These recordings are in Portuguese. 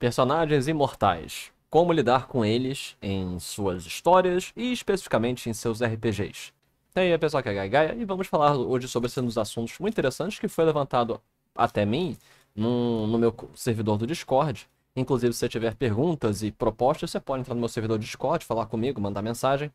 Personagens imortais. Como lidar com eles em suas histórias e especificamente em seus RPGs. E aí, pessoal, que é a Gaia, e vamos falar hoje sobre um dos assuntos muito interessantes que foi levantado até mim no, no meu servidor do Discord. Inclusive, se você tiver perguntas e propostas, você pode entrar no meu servidor do Discord, falar comigo, mandar mensagem.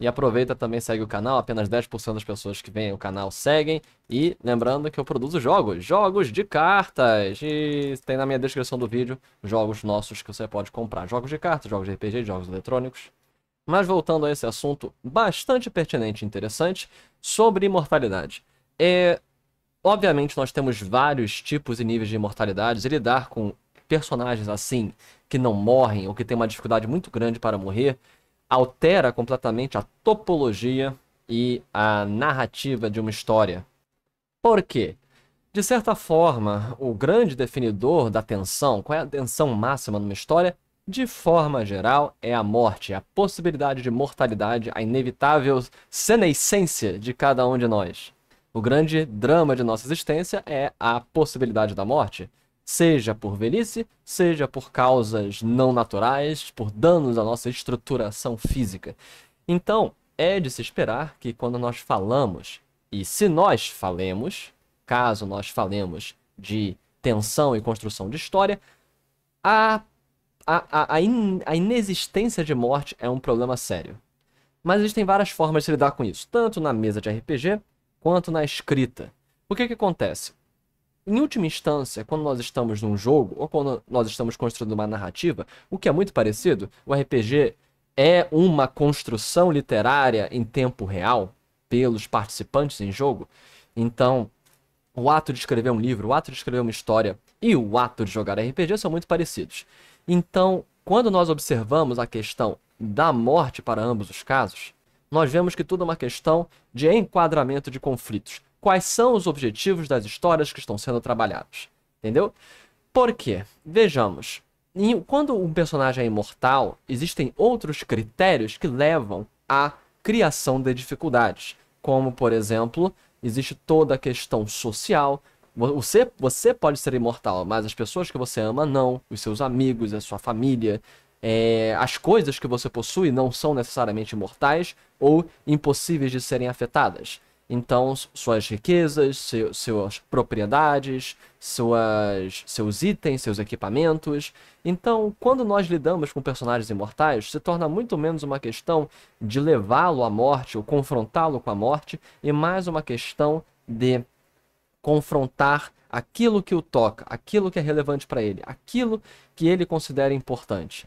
E aproveita também, segue o canal. Apenas 10% das pessoas que vêm o canal seguem. E lembrando que eu produzo jogos, jogos de cartas. E tem na minha descrição do vídeo jogos nossos que você pode comprar. Jogos de cartas, jogos de RPG, jogos eletrônicos. Mas voltando a esse assunto bastante pertinente e interessante sobre imortalidade. É, obviamente, nós temos vários tipos e níveis de imortalidades e lidar com personagens assim, que não morrem ou que têm uma dificuldade muito grande para morrer, altera completamente a topologia e a narrativa de uma história. Por quê? De certa forma, o grande definidor da tensão, qual é a tensão máxima numa história, de forma geral, é a morte, é a possibilidade de mortalidade, a inevitável senescência de cada um de nós. O grande drama de nossa existência é a possibilidade da morte seja por velhice, seja por causas não naturais, por danos à nossa estruturação física. Então, é de se esperar que quando nós falamos, e se nós falemos, caso nós falemos de tensão e construção de história, a, a, a, in, a inexistência de morte é um problema sério. Mas existem várias formas de lidar com isso, tanto na mesa de RPG quanto na escrita. O que, que acontece? Em última instância, quando nós estamos num jogo ou quando nós estamos construindo uma narrativa, o que é muito parecido, o RPG é uma construção literária em tempo real pelos participantes em jogo. Então, o ato de escrever um livro, o ato de escrever uma história e o ato de jogar RPG são muito parecidos. Então, quando nós observamos a questão da morte para ambos os casos, nós vemos que tudo é uma questão de enquadramento de conflitos quais são os objetivos das histórias que estão sendo trabalhadas, Entendeu? Por quê? Vejamos. Quando um personagem é imortal, existem outros critérios que levam à criação de dificuldades. Como, por exemplo, existe toda a questão social. Você, você pode ser imortal, mas as pessoas que você ama não, os seus amigos, a sua família, é, as coisas que você possui não são necessariamente imortais ou impossíveis de serem afetadas. Então, suas riquezas, seu, suas propriedades, suas, seus itens, seus equipamentos. Então, quando nós lidamos com personagens imortais, se torna muito menos uma questão de levá-lo à morte ou confrontá-lo com a morte, e mais uma questão de confrontar aquilo que o toca, aquilo que é relevante para ele, aquilo que ele considera importante.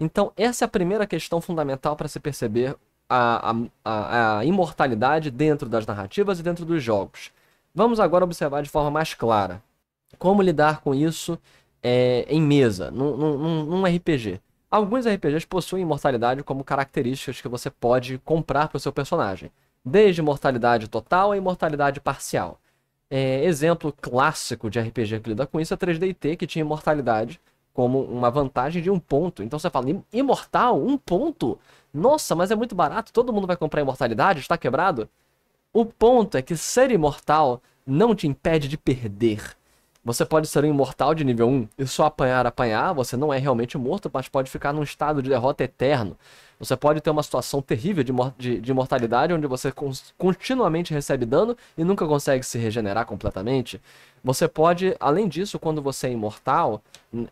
Então, essa é a primeira questão fundamental para se perceber a, a, a imortalidade dentro das narrativas e dentro dos jogos. Vamos agora observar de forma mais clara como lidar com isso é, em mesa, num, num, num, RPG. Alguns RPGs possuem imortalidade como características que você pode comprar para o seu personagem, desde imortalidade total a imortalidade parcial. É, exemplo clássico de RPG que lida com isso é 3DT, que tinha imortalidade como uma vantagem de um ponto. Então você fala, imortal, um ponto? Nossa, mas é muito barato, todo mundo vai comprar imortalidade, está quebrado? O ponto é que ser imortal não te impede de perder. Você pode ser um imortal de nível 1 e só apanhar, apanhar, você não é realmente morto, mas pode ficar num estado de derrota eterno. Você pode ter uma situação terrível de, de, de imortalidade, onde você continuamente recebe dano e nunca consegue se regenerar completamente. Você pode, além disso, quando você é imortal,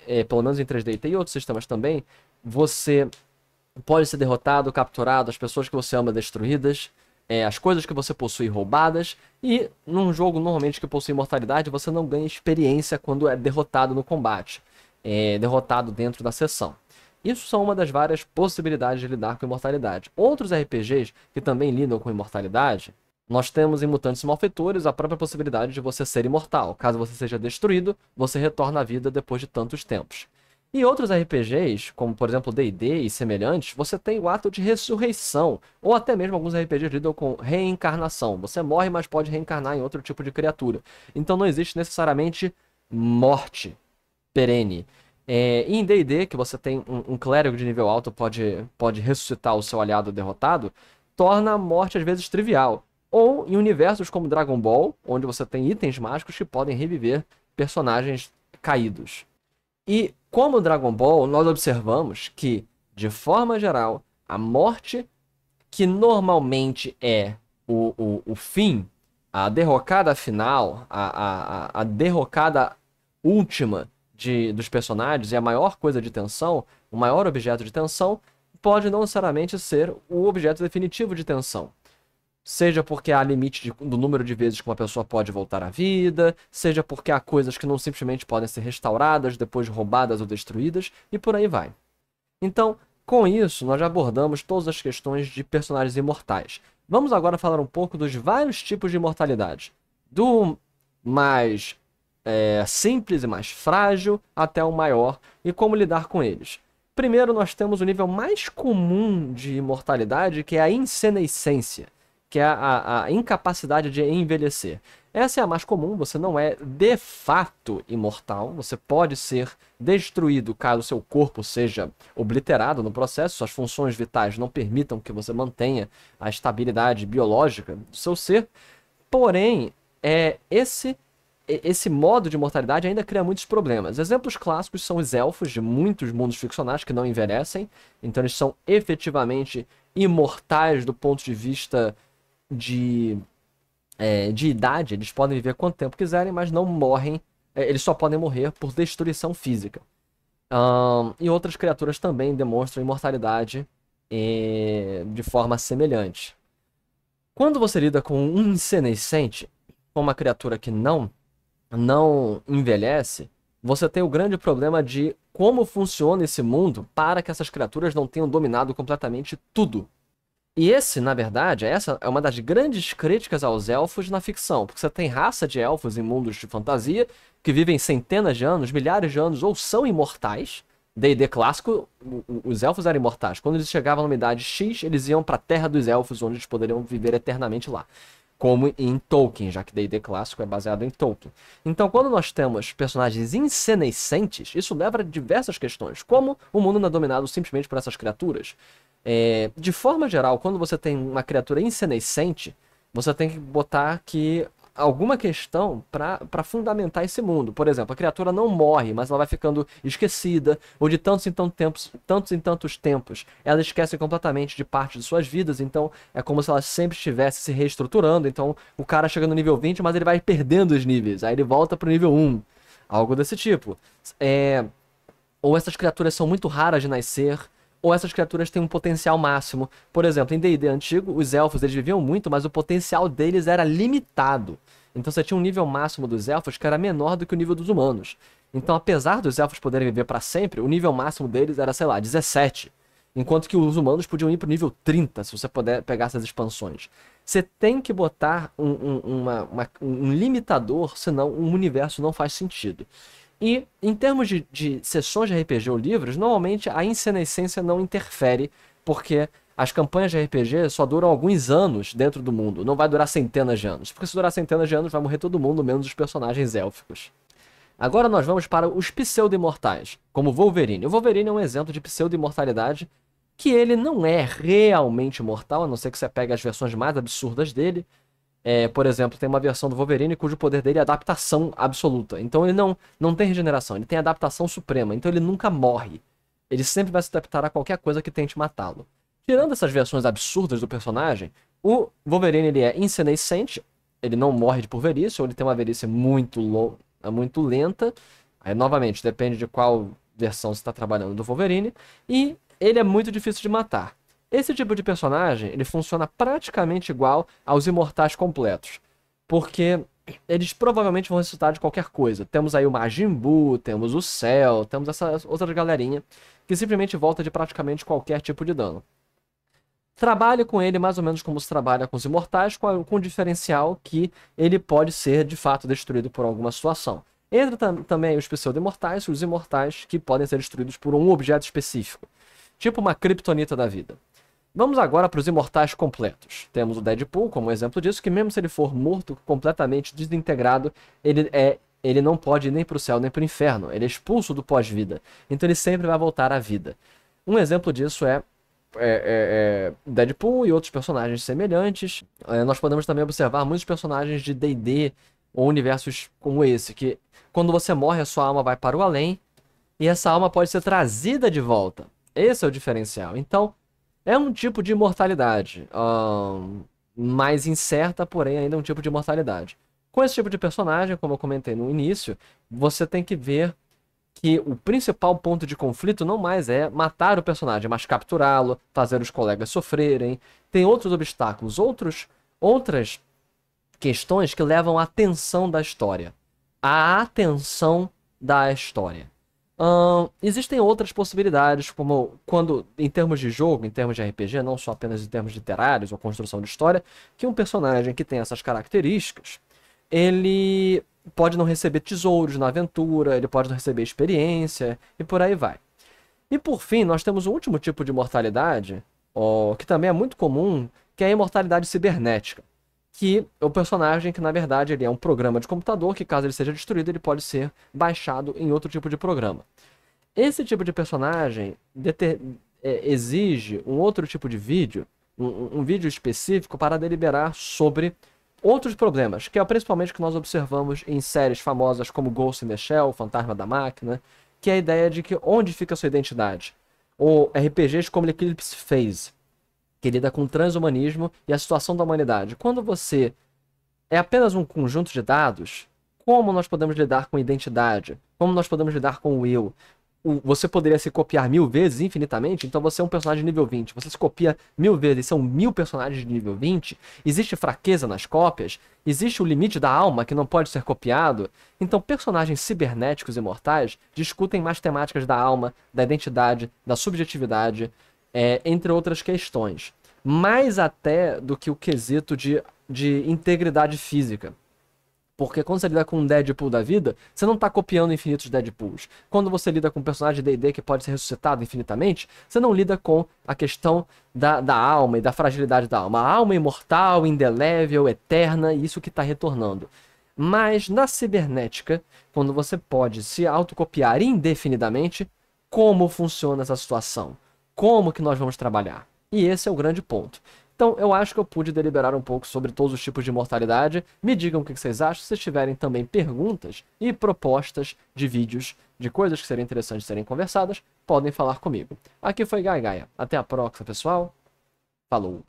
é, pelo menos em 3D e tem outros sistemas também, você pode ser derrotado, capturado, as pessoas que você ama destruídas é, as coisas que você possui roubadas. E num jogo normalmente que possui imortalidade, você não ganha experiência quando é derrotado no combate, é, derrotado dentro da sessão. Isso são uma das várias possibilidades de lidar com imortalidade. Outros RPGs que também lidam com imortalidade, nós temos em Mutantes Malfeitores a própria possibilidade de você ser imortal. Caso você seja destruído, você retorna à vida depois de tantos tempos. Em outros RPGs, como por exemplo D&D e semelhantes, você tem o ato de ressurreição, ou até mesmo alguns RPGs lidam com reencarnação. Você morre, mas pode reencarnar em outro tipo de criatura. Então não existe necessariamente morte perene. É, em D&D, que você tem um, um, clérigo de nível alto pode, pode ressuscitar o seu aliado derrotado, torna a morte às vezes trivial. Ou em universos como Dragon Ball, onde você tem itens mágicos que podem reviver personagens caídos. E como Dragon Ball, nós observamos que, de forma geral, a morte, que normalmente é o, o, o fim, a derrocada final, a, a, a derrocada última de, dos personagens e a maior coisa de tensão, o maior objeto de tensão, pode não necessariamente ser o objeto definitivo de tensão. Seja porque há limite de, do número de vezes que uma pessoa pode voltar à vida, seja porque há coisas que não simplesmente podem ser restauradas, depois roubadas ou destruídas, e por aí vai. Então, com isso, nós já abordamos todas as questões de personagens imortais. Vamos agora falar um pouco dos vários tipos de imortalidade. Do mais é, simples e mais frágil até o maior, e como lidar com eles. Primeiro, nós temos o nível mais comum de imortalidade, que é a insanescência que é a, a incapacidade de envelhecer. Essa é a mais comum, você não é de fato imortal, você pode ser destruído caso seu corpo seja obliterado no processo, suas funções vitais não permitam que você mantenha a estabilidade biológica do seu ser. Porém, é esse esse modo de mortalidade ainda cria muitos problemas. Exemplos clássicos são os elfos de muitos mundos ficcionais que não envelhecem, então eles são efetivamente imortais do ponto de vista de, é, de idade, eles podem viver quanto tempo quiserem, mas não morrem. É, eles só podem morrer por destruição física. Um, e outras criaturas também demonstram imortalidade é, de forma semelhante. Quando você lida com um senescente, com uma criatura que não, não envelhece, você tem o grande problema de como funciona esse mundo para que essas criaturas não tenham dominado completamente tudo e esse, na verdade, é essa é uma das grandes críticas aos elfos na ficção, porque você tem raça de elfos em mundos de fantasia que vivem centenas de anos, milhares de anos, ou são imortais. D&D clássico, os elfos eram imortais. Quando eles chegavam numa idade X, eles iam para a Terra dos Elfos, onde eles poderiam viver eternamente lá. Como em Tolkien, já que D&D clássico é baseado em Tolkien. Então, quando nós temos personagens insenescentes, isso leva a diversas questões, como o mundo não é dominado simplesmente por essas criaturas. É, de forma geral, quando você tem uma criatura insenescente, você tem que botar que alguma questão para fundamentar esse mundo. Por exemplo, a criatura não morre, mas ela vai ficando esquecida, ou de tantos em tantos tempos, tantos em tantos tempos, ela esquece completamente de parte de suas vidas, então é como se ela sempre estivesse se reestruturando. Então o cara chega no nível 20, mas ele vai perdendo os níveis, aí ele volta pro nível 1. Algo desse tipo. É... Ou essas criaturas são muito raras de nascer, ou essas criaturas têm um potencial máximo. Por exemplo, em D&D antigo, os elfos eles viviam muito, mas o potencial deles era limitado. Então você tinha um nível máximo dos elfos que era menor do que o nível dos humanos. Então, apesar dos elfos poderem viver para sempre, o nível máximo deles era, sei lá, 17. Enquanto que os humanos podiam ir para o nível 30, se você puder pegar essas expansões. Você tem que botar um, um, uma, uma, um limitador, senão o um universo não faz sentido. E em termos de, de sessões de RPG ou livros, normalmente a ensenescência não interfere, porque as campanhas de RPG só duram alguns anos dentro do mundo, não vai durar centenas de anos. Porque se durar centenas de anos, vai morrer todo mundo, menos os personagens élficos. Agora nós vamos para os pseudo-imortais, como Wolverine. O Wolverine é um exemplo de pseudo-imortalidade que ele não é realmente mortal, a não ser que você pegue as versões mais absurdas dele, é, por exemplo, tem uma versão do Wolverine cujo poder dele é adaptação absoluta. Então ele não, não tem regeneração, ele tem adaptação suprema. Então ele nunca morre. Ele sempre vai se adaptar a qualquer coisa que tente matá-lo. Tirando essas versões absurdas do personagem, o Wolverine ele é insanescente, ele não morre de pulverícia, ou ele tem uma velhice muito, muito lenta. Aí, novamente, depende de qual versão você está trabalhando do Wolverine. E ele é muito difícil de matar. Esse tipo de personagem, ele funciona praticamente igual aos imortais completos, porque eles provavelmente vão ressuscitar de qualquer coisa. Temos aí o Majin Buu, temos o Cell, temos essa outra galerinha que simplesmente volta de praticamente qualquer tipo de dano. Trabalhe com ele mais ou menos como se trabalha com os imortais, com, com o diferencial que ele pode ser de fato destruído por alguma situação. Entra tam também os pseudo-imortais, os imortais que podem ser destruídos por um objeto específico, tipo uma kryptonita da vida. Vamos agora para os imortais completos. Temos o Deadpool como exemplo disso, que mesmo se ele for morto, completamente desintegrado, ele é ele não pode ir nem para o céu nem para o inferno. Ele é expulso do pós-vida. Então ele sempre vai voltar à vida. Um exemplo disso é, é, é, é Deadpool e outros personagens semelhantes. É, nós podemos também observar muitos personagens de D&D ou universos como esse, que quando você morre a sua alma vai para o além e essa alma pode ser trazida de volta. Esse é o diferencial. Então é um tipo de mortalidade. Um, mais incerta, porém ainda é um tipo de mortalidade. Com esse tipo de personagem, como eu comentei no início, você tem que ver que o principal ponto de conflito não mais é matar o personagem, mas capturá-lo, fazer os colegas sofrerem. Tem outros obstáculos, outros, outras questões que levam à tensão da história. A atenção da história existem outras possibilidades, como quando, em termos de jogo, em termos de RPG, não só apenas em termos literários ou construção de história, que um personagem que tem essas características, ele pode não receber tesouros na aventura, ele pode não receber experiência e por aí vai. E por fim, nós temos o último tipo de mortalidade, ó, que também é muito comum, que é a imortalidade cibernética que é o personagem que na verdade ele é um programa de computador que caso ele seja destruído ele pode ser baixado em outro tipo de programa. Esse tipo de personagem deter, é, exige um outro tipo de vídeo, um, um vídeo específico para deliberar sobre outros problemas, que é principalmente que nós observamos em séries famosas como Ghost in the Shell, Fantasma da Máquina, que é a ideia de que onde fica a sua identidade. Ou RPGs como Eclipse Phase, que lida com o transhumanismo e a situação da humanidade. Quando você é apenas um conjunto de dados, como nós podemos lidar com identidade? Como nós podemos lidar com o eu? você poderia se copiar mil vezes infinitamente, então você é um personagem nível 20. Você se copia mil vezes, são mil personagens de nível 20. Existe fraqueza nas cópias, existe o limite da alma que não pode ser copiado. Então, personagens cibernéticos imortais discutem mais temáticas da alma, da identidade, da subjetividade é, entre outras questões. Mais até do que o quesito de, de integridade física. Porque quando você lida com um Deadpool da vida, você não está copiando infinitos Deadpools. Quando você lida com um personagem D&D que pode ser ressuscitado infinitamente, você não lida com a questão da, da alma e da fragilidade da alma. A alma imortal, indelével, eterna, isso que está retornando. Mas na cibernética, quando você pode se autocopiar indefinidamente, como funciona essa situação? como que nós vamos trabalhar. E esse é o grande ponto. Então, eu acho que eu pude deliberar um pouco sobre todos os tipos de mortalidade. Me digam o que vocês acham. Se tiverem também perguntas e propostas de vídeos de coisas que seriam interessantes serem conversadas, podem falar comigo. Aqui foi Gaia Gaia. Até a próxima, pessoal. Falou!